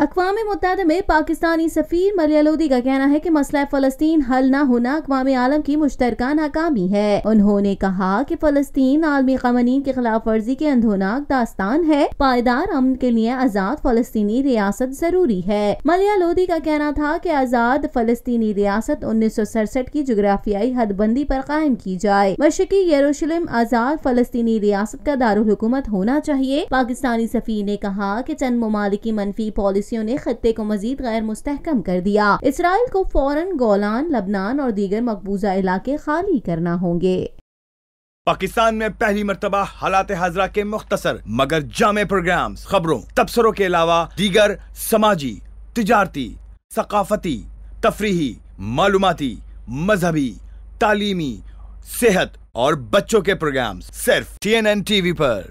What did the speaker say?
अकवा मुतहद में पाकिस्तानी सफ़ीर मलियालोदी का कहना है कि मसला फ़लस्तीन हल न होना अकवा आलम की मुश्तर नाकामी है उन्होंने कहा कि फ़लस्तीन आलमी कवानीन के खिलाफ वर्जी के अंधोनाक दास्तान है पायदार अमन के लिए आज़ाद फ़लस्तनी रियासत ज़रूरी है मलियालोदी का कहना था की आज़ाद फ़लस्तनी रियासत उन्नीस सौ सड़सठ की जोग्राफियाई हदबंदी पर कायम की जाए मशक़ी यरूशलेम आज़ाद फ़लस्तनी रियासत का दारकूमत होना चाहिए पाकिस्तानी सफ़ीर ने कहा की चंद ममालिकी मनफी पॉलिसी पॉलिसियों ने खत्े को मजीद गैर मुस्तकम कर दिया इसराइल को फौरन गोलान लबनान और दीगर मकबूजा इलाके खाली करना होंगे पाकिस्तान में पहली मरतबा हालात हाजरा के मुख्तर मगर जामे प्रोग्राम खबरों तबसरों के अलावा दीगर समाजी तजारती सकाफती तफरी मालूमती मजहबी तालीमी सेहत और बच्चों के प्रोग्राम सिर्फ T N N T V पर